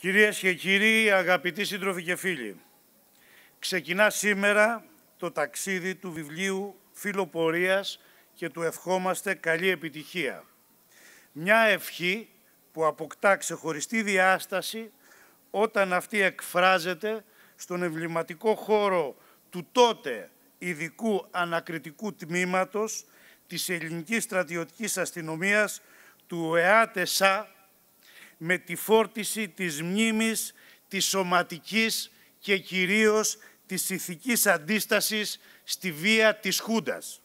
Κυρίες και κύριοι, αγαπητοί σύντροφοι και φίλοι, ξεκινά σήμερα το ταξίδι του βιβλίου «Φιλοπορίας» και του ευχόμαστε καλή επιτυχία. Μια ευχή που αποκτά ξεχωριστή διάσταση όταν αυτή εκφράζεται στον εμβληματικό χώρο του τότε ειδικού ανακριτικού τμήματος της ελληνικής στρατιωτικής αστυνομίας του ΕΑΤΕΣΑ με τη φόρτιση της μνήμης, της σωματικής και κυρίως της ηθικής αντίστασης στη βία της Χούντας.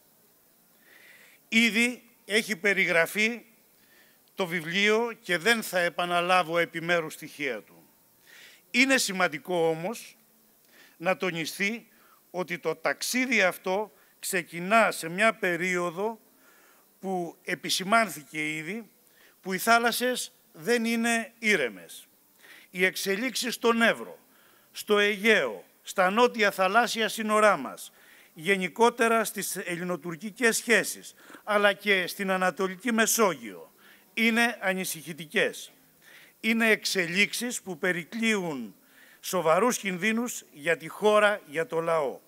Ήδη έχει περιγραφεί το βιβλίο και δεν θα επαναλάβω επιμέρους στοιχεία του. Είναι σημαντικό όμως να τονιστεί ότι το ταξίδι αυτό ξεκινά σε μια περίοδο που επισημάνθηκε ήδη, που οι θάλασσες δεν είναι ήρεμες. Οι εξελίξεις στον Εύρο, στο Αιγαίο, στα νότια θαλάσσια σύνορά μας, γενικότερα στις ελληνοτουρκικές σχέσεις, αλλά και στην Ανατολική Μεσόγειο, είναι ανησυχητικές. Είναι εξελίξεις που περικλείουν σοβαρούς κινδύνους για τη χώρα, για το λαό.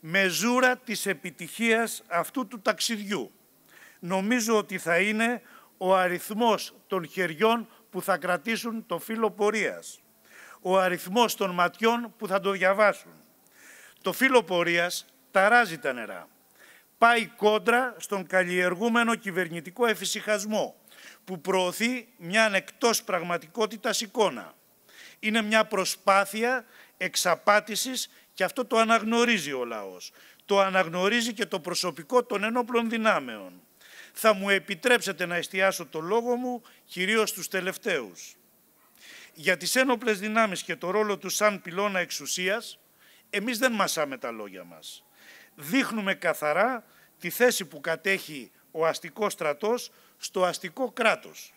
Με ζούρα της επιτυχίας αυτού του ταξιδιού, νομίζω ότι θα είναι ο αριθμός των χεριών που θα κρατήσουν το φύλλο πορείας, ο αριθμός των ματιών που θα το διαβάσουν. Το φύλλο πορείας ταράζει τα νερά. Πάει κόντρα στον καλλιεργούμενο κυβερνητικό εφησυχασμό που προωθεί μια ανεκτός πραγματικότητας εικόνα. Είναι μια προσπάθεια εξαπάτησης και αυτό το αναγνωρίζει ο λαός. Το αναγνωρίζει και το προσωπικό των ενόπλων δυνάμεων θα μου επιτρέψετε να εστιάσω το λόγο μου κυρίως στους τελευταίους. Για τις ένοπλες δυνάμεις και το ρόλο τους σαν πυλώνα εξουσίας, εμείς δεν μασάμε τα λόγια μας. Δείχνουμε καθαρά τη θέση που κατέχει ο αστικός στρατός στο αστικό κράτος.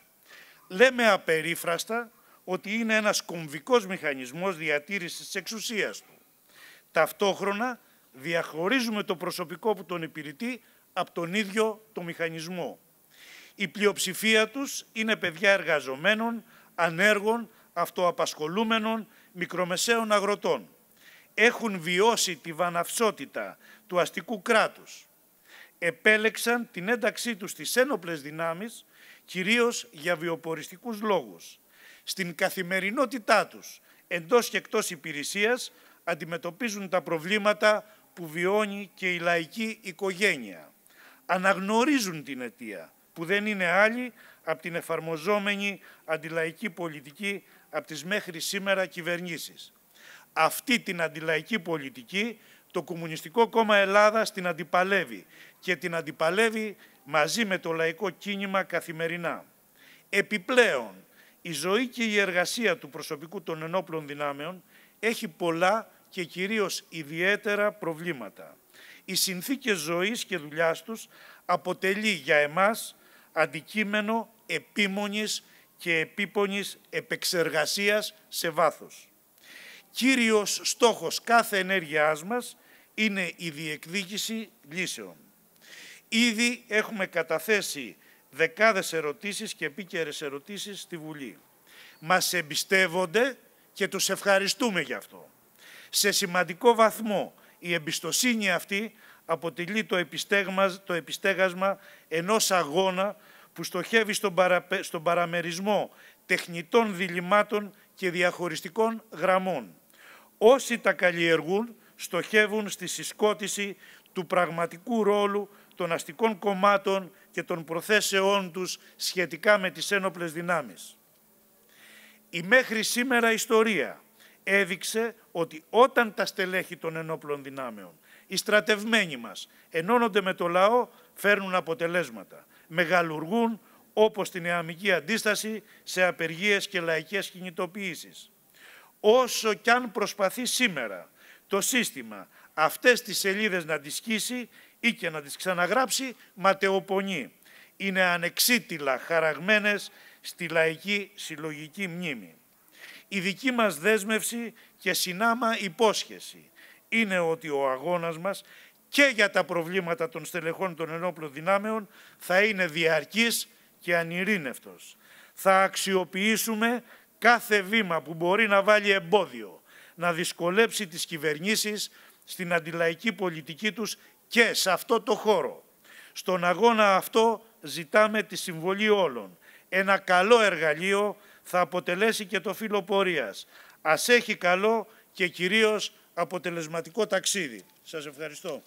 Λέμε απερίφραστα ότι είναι ένας κομβικός μηχανισμός διατήρησης της εξουσίας του. Ταυτόχρονα διαχωρίζουμε το προσωπικό που τον υπηρετεί από τον ίδιο το μηχανισμό. Η πλειοψηφία τους είναι παιδιά εργαζομένων, ανέργων, αυτοαπασχολούμενων, μικρομεσαίων αγροτών. Έχουν βιώσει τη βαναυσότητα του αστικού κράτους. Επέλεξαν την ένταξή τους στις ένοπλες δυνάμεις, κυρίως για βιοποριστικούς λόγους. Στην καθημερινότητά τους, εντός και εκτός υπηρεσίας, αντιμετωπίζουν τα προβλήματα που βιώνει και η λαϊκή οικογένεια αναγνωρίζουν την αιτία, που δεν είναι άλλη από την εφαρμοζόμενη αντιλαϊκή πολιτική από τις μέχρι σήμερα κυβερνήσεις. Αυτή την αντιλαϊκή πολιτική το Κομμουνιστικό Κόμμα Ελλάδας την αντιπαλεύει και την αντιπαλεύει μαζί με το λαϊκό κίνημα καθημερινά. Επιπλέον, η ζωή και η εργασία του προσωπικού των ενόπλων δυνάμεων έχει πολλά και κυρίως ιδιαίτερα προβλήματα οι συνθήκη ζωής και δουλειάς τους αποτελεί για εμάς αντικείμενο επίμονης και επίπονης επεξεργασίας σε βάθος. Κύριος στόχος κάθε ενέργειάς μας είναι η διεκδίκηση λύσεων. Ήδη έχουμε καταθέσει δεκάδες ερωτήσεις και επίκαιρες ερωτήσεις στη Βουλή. Μας εμπιστεύονται και τους ευχαριστούμε γι' αυτό. Σε σημαντικό βαθμό η εμπιστοσύνη αυτή αποτελεί το, το επιστέγασμα ενός αγώνα που στοχεύει στον, στον παραμερισμό τεχνητών διλημάτων και διαχωριστικών γραμμών. Όσοι τα καλλιεργούν στοχεύουν στη συσκότηση του πραγματικού ρόλου των αστικών κομμάτων και των προθέσεών τους σχετικά με τις ένοπλες δυνάμεις. Η μέχρι σήμερα ιστορία έδειξε ότι όταν τα στελέχη των ενόπλων δυνάμεων, οι στρατευμένοι μας, ενώνονται με το λαό, φέρνουν αποτελέσματα. Μεγαλουργούν, όπως την νεαμική αντίσταση, σε απεργίες και λαϊκές κινητοποιήσεις. Όσο κι αν προσπαθεί σήμερα το σύστημα αυτές τις σελίδες να τις σκίσει ή και να τις ξαναγράψει, ματαιοπονεί. Είναι ανεξίτηλα χαραγμένες στη λαϊκή συλλογική μνήμη. Η δική μας δέσμευση και συνάμα υπόσχεση είναι ότι ο αγώνας μας και για τα προβλήματα των στελεχών των ενόπλων δυνάμεων θα είναι διαρκής και ανηρήνευτος. Θα αξιοποιήσουμε κάθε βήμα που μπορεί να βάλει εμπόδιο, να δυσκολέψει τις κυβερνήσεις στην αντιλαϊκή πολιτική τους και σε αυτό το χώρο. Στον αγώνα αυτό ζητάμε τη συμβολή όλων. Ένα καλό εργαλείο θα αποτελέσει και το φύλλο πορείας. Ας έχει καλό και κυρίως αποτελεσματικό ταξίδι. Σας ευχαριστώ.